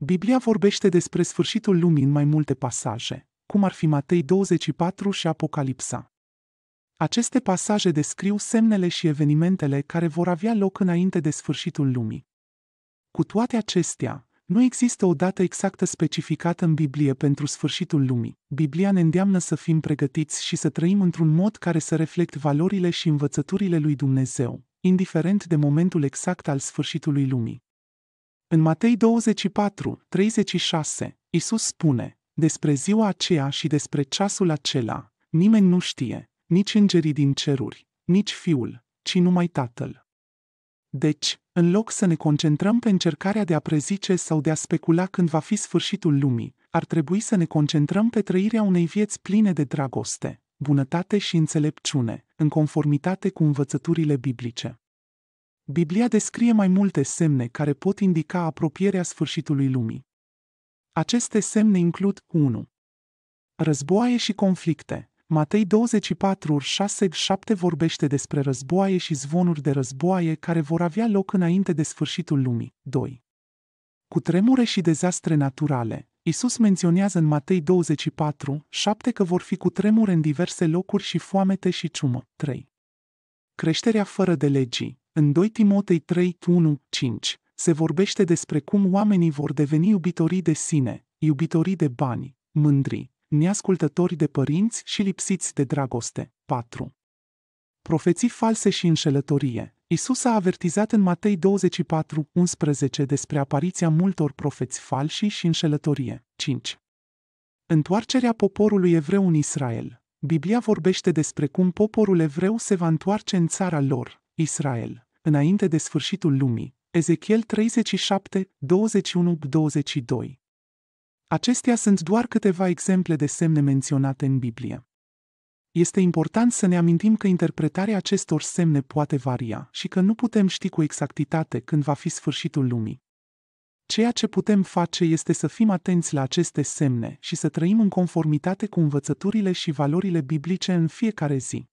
Biblia vorbește despre sfârșitul lumii în mai multe pasaje, cum ar fi Matei 24 și Apocalipsa. Aceste pasaje descriu semnele și evenimentele care vor avea loc înainte de sfârșitul lumii. Cu toate acestea, nu există o dată exactă specificată în Biblie pentru sfârșitul lumii. Biblia ne îndeamnă să fim pregătiți și să trăim într-un mod care să reflecte valorile și învățăturile lui Dumnezeu, indiferent de momentul exact al sfârșitului lumii. În Matei 24, 36, Isus spune, despre ziua aceea și despre ceasul acela, nimeni nu știe, nici îngerii din ceruri, nici fiul, ci numai tatăl. Deci, în loc să ne concentrăm pe încercarea de a prezice sau de a specula când va fi sfârșitul lumii, ar trebui să ne concentrăm pe trăirea unei vieți pline de dragoste, bunătate și înțelepciune, în conformitate cu învățăturile biblice. Biblia descrie mai multe semne care pot indica apropierea sfârșitului lumii. Aceste semne includ 1. Războaie și conflicte. Matei 24, 6, 7 vorbește despre războaie și zvonuri de războaie care vor avea loc înainte de sfârșitul lumii. 2. Cu tremure și dezastre naturale. Isus menționează în Matei 24, 7 că vor fi cu tremure în diverse locuri și foamete și ciumă. 3. Creșterea fără de legii. În 2 Timotei 3, 1, 5, se vorbește despre cum oamenii vor deveni iubitorii de sine, iubitorii de bani, mândri, neascultători de părinți și lipsiți de dragoste. 4. Profeții false și înșelătorie. Isus a avertizat în Matei 24, 11 despre apariția multor profeți falși și înșelătorie. 5. Întoarcerea poporului evreu în Israel. Biblia vorbește despre cum poporul evreu se va întoarce în țara lor, Israel înainte de sfârșitul lumii. Ezechiel 37, 21-22 Acestea sunt doar câteva exemple de semne menționate în Biblie. Este important să ne amintim că interpretarea acestor semne poate varia și că nu putem ști cu exactitate când va fi sfârșitul lumii. Ceea ce putem face este să fim atenți la aceste semne și să trăim în conformitate cu învățăturile și valorile biblice în fiecare zi.